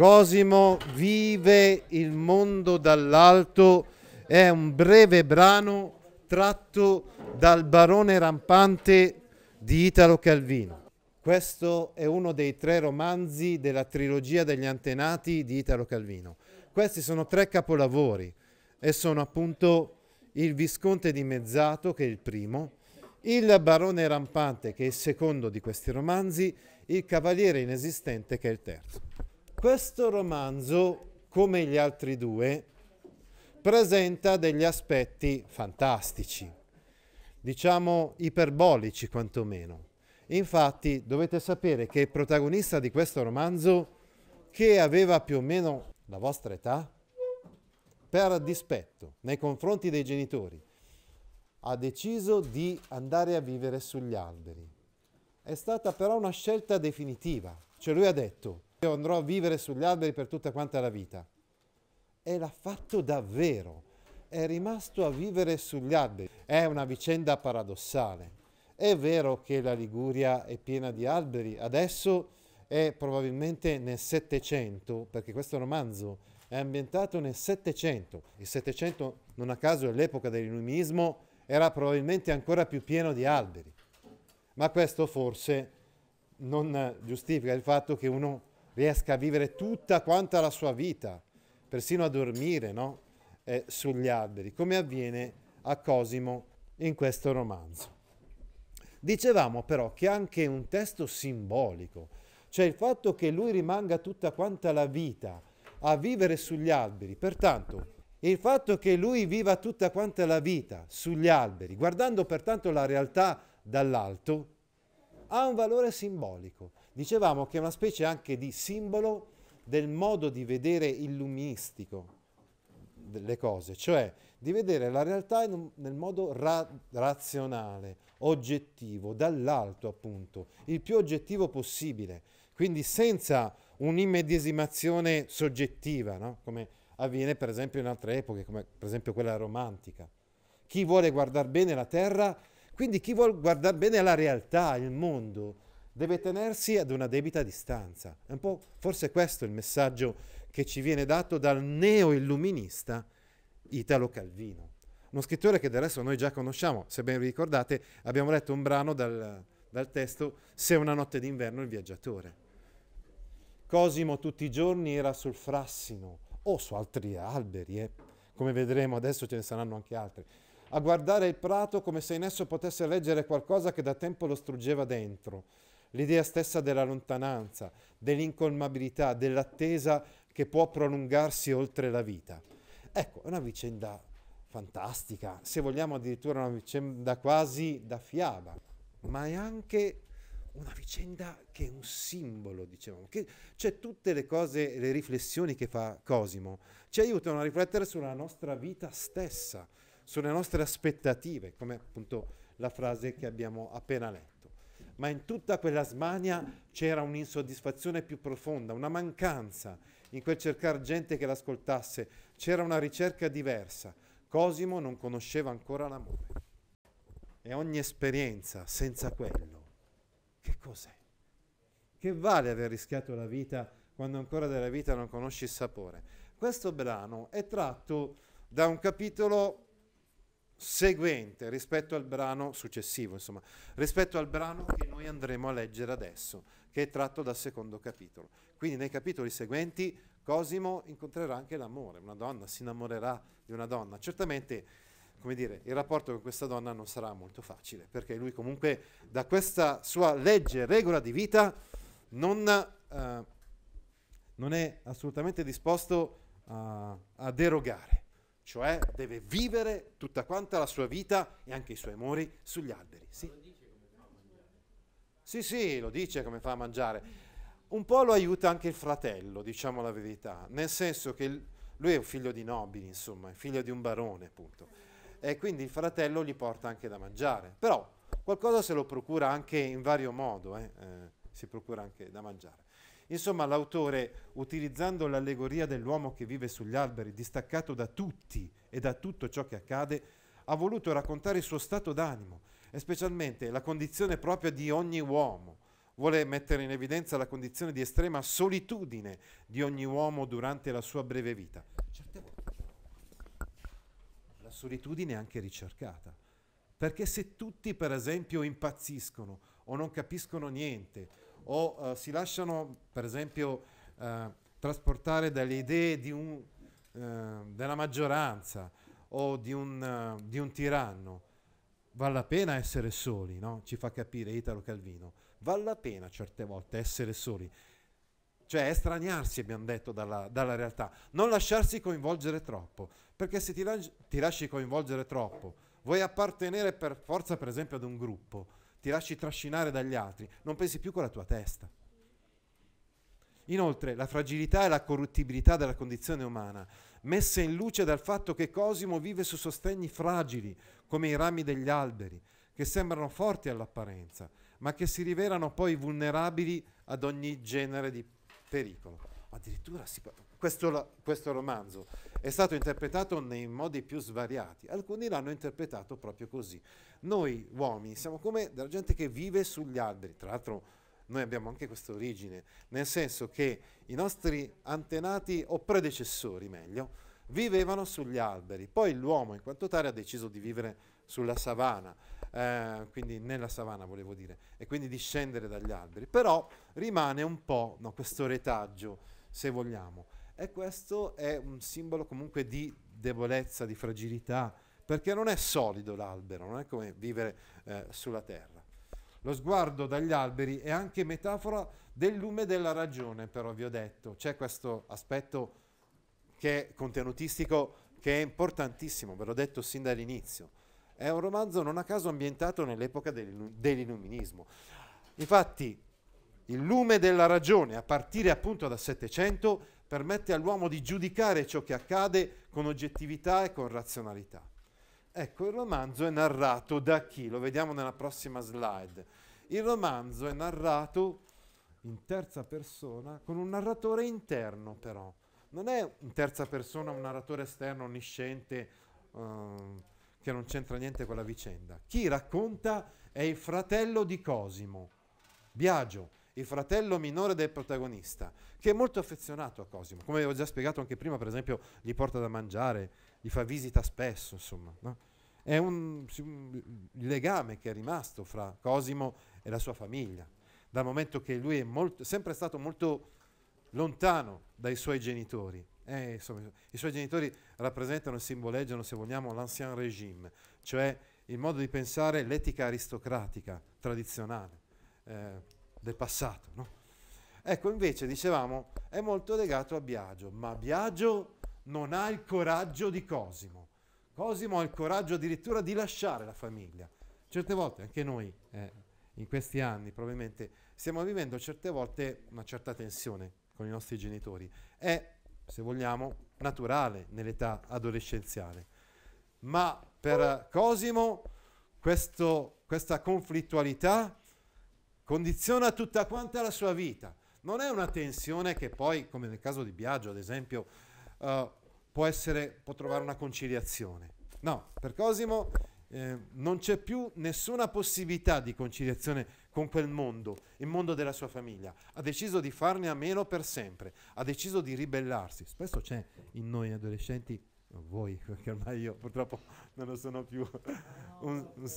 Cosimo vive il mondo dall'alto è un breve brano tratto dal barone rampante di Italo Calvino. Questo è uno dei tre romanzi della trilogia degli antenati di Italo Calvino. Questi sono tre capolavori e sono appunto il Visconte di Mezzato, che è il primo, il Barone Rampante, che è il secondo di questi romanzi, il Cavaliere Inesistente, che è il terzo. Questo romanzo, come gli altri due, presenta degli aspetti fantastici, diciamo iperbolici quantomeno. Infatti dovete sapere che il protagonista di questo romanzo, che aveva più o meno la vostra età, per dispetto nei confronti dei genitori, ha deciso di andare a vivere sugli alberi. È stata però una scelta definitiva, cioè lui ha detto io andrò a vivere sugli alberi per tutta quanta la vita. E l'ha fatto davvero. È rimasto a vivere sugli alberi. È una vicenda paradossale. È vero che la Liguria è piena di alberi. Adesso è probabilmente nel Settecento, perché questo romanzo è ambientato nel Settecento. Il Settecento, non a caso, è l'epoca dell'illuminismo, era probabilmente ancora più pieno di alberi. Ma questo forse non giustifica il fatto che uno riesca a vivere tutta quanta la sua vita, persino a dormire no? eh, sugli alberi, come avviene a Cosimo in questo romanzo. Dicevamo però che anche un testo simbolico, cioè il fatto che lui rimanga tutta quanta la vita a vivere sugli alberi, pertanto il fatto che lui viva tutta quanta la vita sugli alberi, guardando pertanto la realtà dall'alto, ha un valore simbolico Dicevamo che è una specie anche di simbolo del modo di vedere illuministico delle cose, cioè di vedere la realtà un, nel modo ra- razionale, oggettivo, dall'alto appunto, il più oggettivo possibile, quindi senza un'immedesimazione soggettiva, no? come avviene per esempio in altre epoche, come per esempio quella romantica. Chi vuole guardare bene la terra, quindi chi vuole guardare bene la realtà, il mondo, deve tenersi ad una debita distanza. È un po' forse questo il messaggio che ci viene dato dal neo-illuminista Italo Calvino, uno scrittore che del resto noi già conosciamo, se ben vi ricordate abbiamo letto un brano dal, dal testo Se una notte d'inverno il viaggiatore. Cosimo tutti i giorni era sul frassino o su altri alberi, eh. come vedremo adesso ce ne saranno anche altri, a guardare il prato come se in esso potesse leggere qualcosa che da tempo lo struggeva dentro l'idea stessa della lontananza, dell'incolmabilità, dell'attesa che può prolungarsi oltre la vita. Ecco, è una vicenda fantastica, se vogliamo addirittura una vicenda quasi da fiaba, ma è anche una vicenda che è un simbolo, diciamo, che cioè tutte le cose, le riflessioni che fa Cosimo ci aiutano a riflettere sulla nostra vita stessa, sulle nostre aspettative, come appunto la frase che abbiamo appena letto ma in tutta quella smania c'era un'insoddisfazione più profonda, una mancanza in quel cercare gente che l'ascoltasse, c'era una ricerca diversa. Cosimo non conosceva ancora l'amore. E ogni esperienza senza quello, che cos'è? Che vale aver rischiato la vita quando ancora della vita non conosci il sapore? Questo brano è tratto da un capitolo seguente rispetto al brano successivo, insomma, rispetto al brano che noi andremo a leggere adesso, che è tratto dal secondo capitolo. Quindi nei capitoli seguenti Cosimo incontrerà anche l'amore, una donna si innamorerà di una donna. Certamente, come dire, il rapporto con questa donna non sarà molto facile, perché lui comunque da questa sua legge, regola di vita, non, eh, non è assolutamente disposto a, a derogare cioè deve vivere tutta quanta la sua vita e anche i suoi amori sugli alberi. Sì, sì, sì, lo dice come fa a mangiare. Un po' lo aiuta anche il fratello, diciamo la verità, nel senso che lui è un figlio di nobili, insomma, è figlio di un barone, appunto. E quindi il fratello gli porta anche da mangiare. Però qualcosa se lo procura anche in vario modo, eh? Eh, si procura anche da mangiare. Insomma, l'autore, utilizzando l'allegoria dell'uomo che vive sugli alberi, distaccato da tutti e da tutto ciò che accade, ha voluto raccontare il suo stato d'animo e specialmente la condizione propria di ogni uomo. Vuole mettere in evidenza la condizione di estrema solitudine di ogni uomo durante la sua breve vita. Certe volte la solitudine è anche ricercata, perché se tutti per esempio impazziscono o non capiscono niente o uh, si lasciano per esempio uh, trasportare dalle idee un, eh, della maggioranza o di un, di un, tiranno. Vale la pena essere soli, no? ci fa capire Italo Calvino. Vale la pena certe volte essere soli, cioè estraniarsi, abbiamo detto, dalla, dalla realtà, non lasciarsi coinvolgere troppo, perché se ti, la- ti lasci coinvolgere troppo, vuoi appartenere per forza, per esempio, ad un gruppo, ti lasci trascinare dagli altri, non pensi più con la tua testa. Inoltre, la fragilità e la corruttibilità della condizione umana, messe in luce dal fatto che Cosimo vive su sostegni fragili, come i rami degli alberi, che sembrano forti all'apparenza, ma che si rivelano poi vulnerabili ad ogni genere di pericolo. Addirittura si può questo, questo romanzo è stato interpretato nei modi più svariati, alcuni l'hanno interpretato proprio così. Noi uomini siamo come della gente che vive sugli alberi, tra l'altro noi abbiamo anche questa origine, nel senso che i nostri antenati o predecessori, meglio, vivevano sugli alberi, poi l'uomo in quanto tale ha deciso di vivere sulla savana, eh, quindi nella savana volevo dire, e quindi di scendere dagli alberi, però rimane un po' no, questo retaggio, se vogliamo. E questo è un simbolo comunque di debolezza, di fragilità, perché non è solido l'albero, non è come vivere eh, sulla terra. Lo sguardo dagli alberi è anche metafora del lume della ragione, però vi ho detto, c'è questo aspetto che è contenutistico che è importantissimo, ve l'ho detto sin dall'inizio. È un romanzo non a caso ambientato nell'epoca dell'illuminismo. Infatti, il lume della ragione, a partire appunto dal Settecento, permette all'uomo di giudicare ciò che accade con oggettività e con razionalità. Ecco, il romanzo è narrato da chi? Lo vediamo nella prossima slide. Il romanzo è narrato in terza persona con un narratore interno però. Non è in terza persona un narratore esterno, onnisciente, um, che non c'entra niente con la vicenda. Chi racconta è il fratello di Cosimo, Biagio, il fratello minore del protagonista, che è molto affezionato a Cosimo. Come ho già spiegato anche prima, per esempio, gli porta da mangiare, gli fa visita spesso, insomma. No? È un, un legame che è rimasto fra Cosimo e la sua famiglia, dal momento che lui è molto, sempre stato molto lontano dai suoi genitori. Eh, insomma, I suoi genitori rappresentano e simboleggiano, se vogliamo, l'ancien regime, cioè il modo di pensare, l'etica aristocratica tradizionale. Eh, del passato. No? Ecco, invece, dicevamo, è molto legato a Biagio, ma Biagio non ha il coraggio di Cosimo. Cosimo ha il coraggio addirittura di lasciare la famiglia. Certe volte, anche noi, eh, in questi anni, probabilmente, stiamo vivendo certe volte una certa tensione con i nostri genitori. È, se vogliamo, naturale nell'età adolescenziale. Ma per Cosimo questo, questa conflittualità condiziona tutta quanta la sua vita. Non è una tensione che poi, come nel caso di Biagio ad esempio, uh, può, essere, può trovare una conciliazione. No, per Cosimo eh, non c'è più nessuna possibilità di conciliazione con quel mondo, il mondo della sua famiglia. Ha deciso di farne a meno per sempre, ha deciso di ribellarsi. Spesso c'è in noi adolescenti, voi, perché ormai io purtroppo non lo sono più, un, un,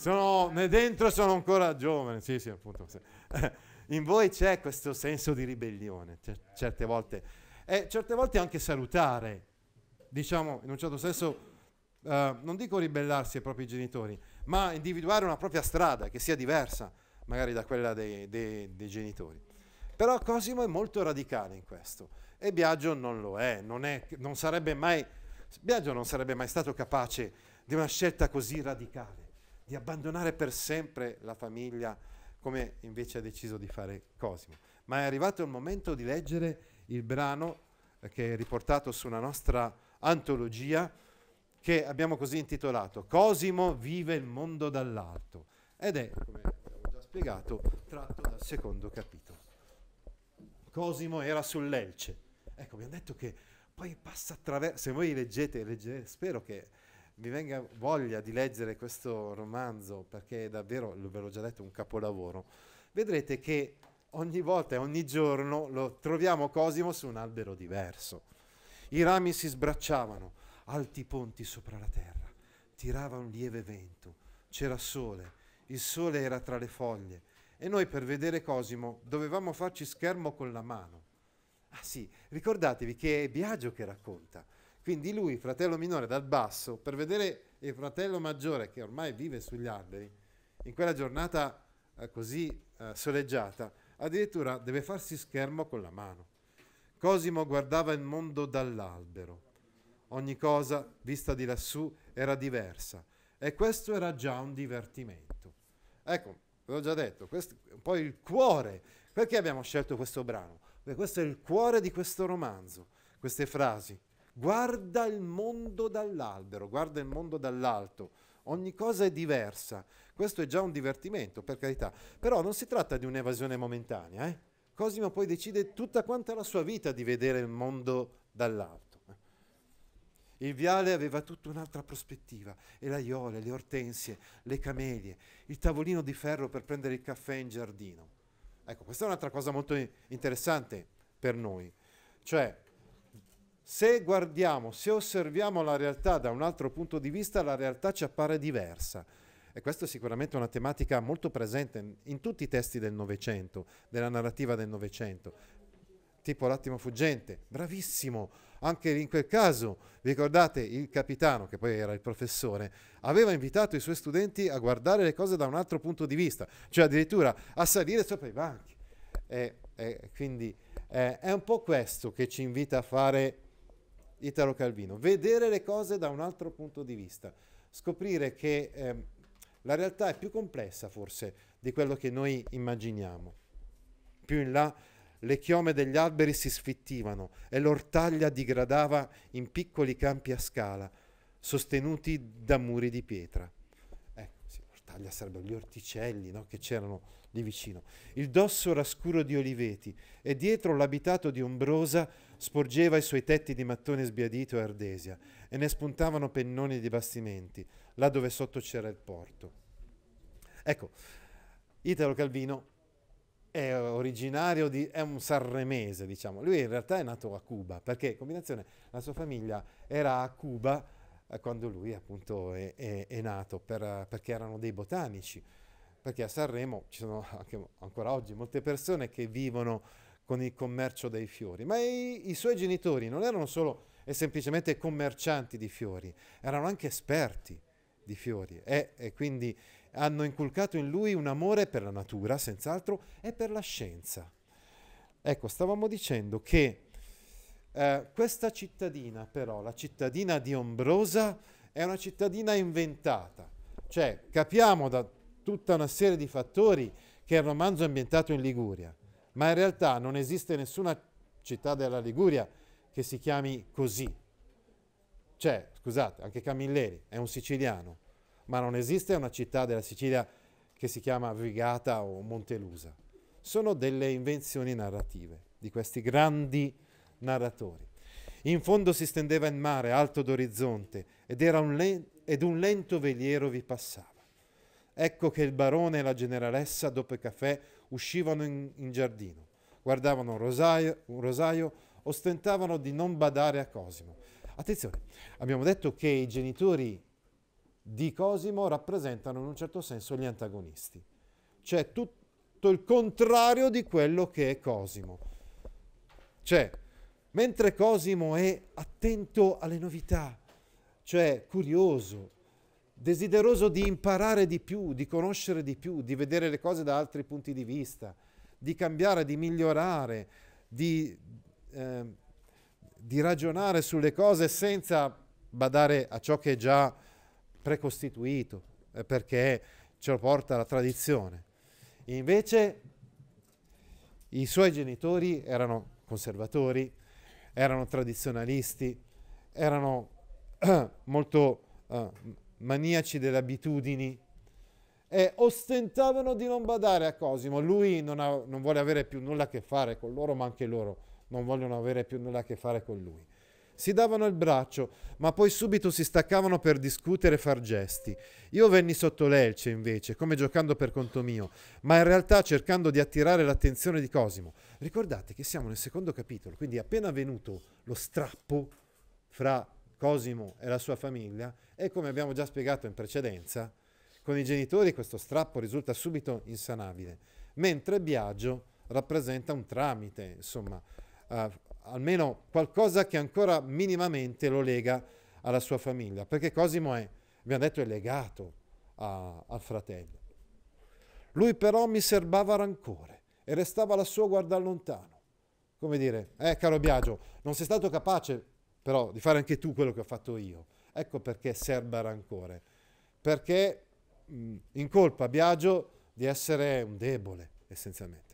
sono, dentro sono ancora giovane, sì, sì, appunto. Sì. In voi c'è questo senso di ribellione, cioè, certe volte. E certe volte anche salutare, diciamo, in un certo senso, eh, non dico ribellarsi ai propri genitori, ma individuare una propria strada che sia diversa, magari da quella dei, dei, dei genitori. Però Cosimo è molto radicale in questo e Biagio non lo è, non, è, non sarebbe mai, Biagio non sarebbe mai stato capace di una scelta così radicale di abbandonare per sempre la famiglia come invece ha deciso di fare Cosimo. Ma è arrivato il momento di leggere il brano eh, che è riportato su una nostra antologia che abbiamo così intitolato Cosimo vive il mondo dall'alto ed è, come ho già spiegato, tratto dal secondo capitolo. Cosimo era sull'Elce. Ecco, abbiamo detto che poi passa attraverso, se voi leggete, leggete spero che vi venga voglia di leggere questo romanzo perché è davvero, ve l'ho già detto, un capolavoro, vedrete che ogni volta e ogni giorno lo troviamo Cosimo su un albero diverso. I rami si sbracciavano, alti ponti sopra la terra, tirava un lieve vento, c'era sole, il sole era tra le foglie e noi per vedere Cosimo dovevamo farci schermo con la mano. Ah sì, ricordatevi che è Biagio che racconta quindi lui, fratello minore dal basso, per vedere il fratello maggiore che ormai vive sugli alberi, in quella giornata eh, così eh, soleggiata, addirittura deve farsi schermo con la mano. Cosimo guardava il mondo dall'albero. Ogni cosa, vista di lassù, era diversa e questo era già un divertimento. Ecco, ve l'ho già detto, questo è un po' il cuore. Perché abbiamo scelto questo brano? Perché questo è il cuore di questo romanzo, queste frasi guarda il mondo dall'albero, guarda il mondo dall'alto, ogni cosa è diversa. Questo è già un divertimento, per carità, però non si tratta di un'evasione momentanea. Eh? Cosimo poi decide tutta quanta la sua vita di vedere il mondo dall'alto. Il viale aveva tutta un'altra prospettiva, e l'aiole, le ortensie, le camelie, il tavolino di ferro per prendere il caffè in giardino. Ecco, questa è un'altra cosa molto interessante per noi. Cioè, se guardiamo, se osserviamo la realtà da un altro punto di vista, la realtà ci appare diversa. E questa è sicuramente una tematica molto presente in tutti i testi del Novecento, della narrativa del Novecento, tipo L'attimo fuggente, bravissimo, anche in quel caso, ricordate, il capitano, che poi era il professore, aveva invitato i suoi studenti a guardare le cose da un altro punto di vista, cioè addirittura a salire sopra i banchi. E, e quindi eh, è un po' questo che ci invita a fare Italo Calvino. Vedere le cose da un altro punto di vista, scoprire che eh, la realtà è più complessa forse di quello che noi immaginiamo. Più in là le chiome degli alberi si sfittivano e l'ortaglia digradava in piccoli campi a scala, sostenuti da muri di pietra. Ecco, sì, l'ortaglia sarebbero gli orticelli no, che c'erano lì vicino. Il dosso era scuro di oliveti e dietro l'abitato di Ombrosa sporgeva i suoi tetti di mattone sbiadito e ardesia, e ne spuntavano pennoni di bastimenti, là dove sotto c'era il porto. Ecco, Italo Calvino è originario di, è un sarremese, diciamo. Lui in realtà è nato a Cuba, perché, combinazione, la sua famiglia era a Cuba eh, quando lui appunto è, è, è nato, per, perché erano dei botanici, perché a Sanremo ci sono anche, ancora oggi molte persone che vivono con il commercio dei fiori. Ma i, i suoi genitori non erano solo e semplicemente commercianti di fiori, erano anche esperti di fiori e, e quindi hanno inculcato in lui un amore per la natura, senz'altro, e per la scienza. Ecco, stavamo dicendo che eh, questa cittadina, però, la cittadina di Ombrosa, è una cittadina inventata. Cioè, capiamo da tutta una serie di fattori che il romanzo è ambientato in Liguria ma in realtà non esiste nessuna città della Liguria che si chiami così. Cioè, scusate, anche Camilleri è un siciliano, ma non esiste una città della Sicilia che si chiama Vigata o Montelusa. Sono delle invenzioni narrative di questi grandi narratori. In fondo si stendeva il mare, alto d'orizzonte, ed, un, len- ed un lento veliero vi passava. Ecco che il barone e la generalessa, dopo il caffè, uscivano in, in giardino, guardavano un rosaio, un rosaio, ostentavano di non badare a Cosimo. Attenzione, abbiamo detto che i genitori di Cosimo rappresentano in un certo senso gli antagonisti, cioè tutto il contrario di quello che è Cosimo. Cioè, mentre Cosimo è attento alle novità, cioè curioso, desideroso di imparare di più, di conoscere di più, di vedere le cose da altri punti di vista, di cambiare, di migliorare, di, eh, di ragionare sulle cose senza badare a ciò che è già precostituito, eh, perché ce lo porta la tradizione. Invece i suoi genitori erano conservatori, erano tradizionalisti, erano molto eh, maniaci delle abitudini, e ostentavano di non badare a Cosimo. Lui non, ha, non vuole avere più nulla a che fare con loro, ma anche loro non vogliono avere più nulla a che fare con lui. Si davano il braccio, ma poi subito si staccavano per discutere e far gesti. Io venni sotto l'elce, invece, come giocando per conto mio, ma in realtà cercando di attirare l'attenzione di Cosimo. Ricordate che siamo nel secondo capitolo, quindi appena avvenuto lo strappo fra Cosimo e la sua famiglia e come abbiamo già spiegato in precedenza, con i genitori questo strappo risulta subito insanabile, mentre Biagio rappresenta un tramite, insomma, eh, almeno qualcosa che ancora minimamente lo lega alla sua famiglia, perché Cosimo è, abbiamo detto, è legato a, al fratello. Lui però mi serbava rancore e restava la sua guarda lontano. Come dire, eh caro Biagio, non sei stato capace però di fare anche tu quello che ho fatto io. Ecco perché serba rancore, perché mh, incolpa Biagio di essere un debole, essenzialmente.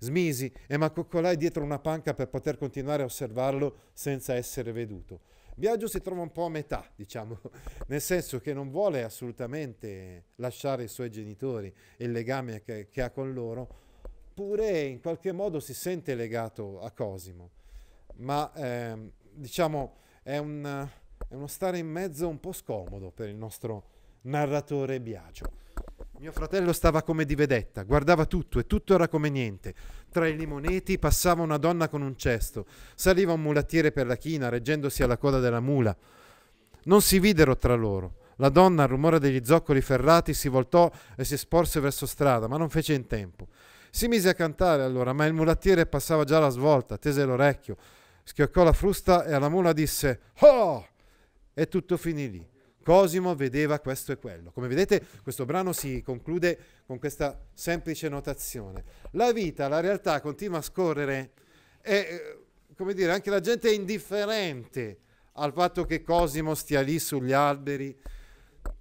Smisi e Macoccolai dietro una panca per poter continuare a osservarlo senza essere veduto. Biagio si trova un po' a metà, diciamo, nel senso che non vuole assolutamente lasciare i suoi genitori e il legame che, che ha con loro, pure in qualche modo si sente legato a Cosimo, ma ehm, diciamo, è, un, è uno stare in mezzo un po' scomodo per il nostro narratore Biagio. Mio fratello stava come di vedetta, guardava tutto e tutto era come niente. Tra i limoneti passava una donna con un cesto, saliva un mulattiere per la china, reggendosi alla coda della mula. Non si videro tra loro. La donna, al rumore degli zoccoli ferrati, si voltò e si sporse verso strada, ma non fece in tempo. Si mise a cantare allora, ma il mulattiere passava già la svolta, tese l'orecchio, schioccò la frusta e alla mula disse Oh! E tutto finì lì. Cosimo vedeva questo e quello. Come vedete, questo brano si conclude con questa semplice notazione. La vita, la realtà continua a scorrere e, eh, come dire, anche la gente è indifferente al fatto che Cosimo stia lì sugli alberi.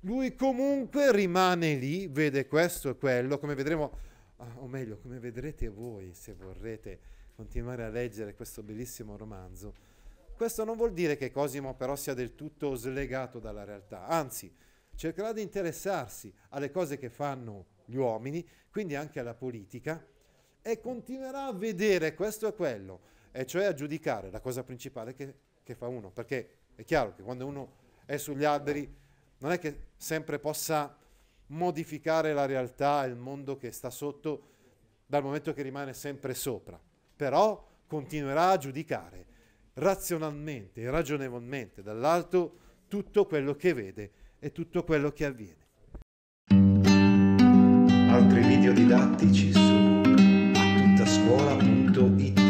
Lui comunque rimane lì, vede questo e quello, come vedremo, ah, o meglio, come vedrete voi se vorrete continuare a leggere questo bellissimo romanzo. Questo non vuol dire che Cosimo però sia del tutto slegato dalla realtà, anzi cercherà di interessarsi alle cose che fanno gli uomini, quindi anche alla politica, e continuerà a vedere questo e quello, e cioè a giudicare la cosa principale che, che fa uno, perché è chiaro che quando uno è sugli alberi non è che sempre possa modificare la realtà, il mondo che sta sotto, dal momento che rimane sempre sopra però continuerà a giudicare razionalmente e ragionevolmente dall'alto tutto quello che vede e tutto quello che avviene. Altri video didattici su attuttascuola.it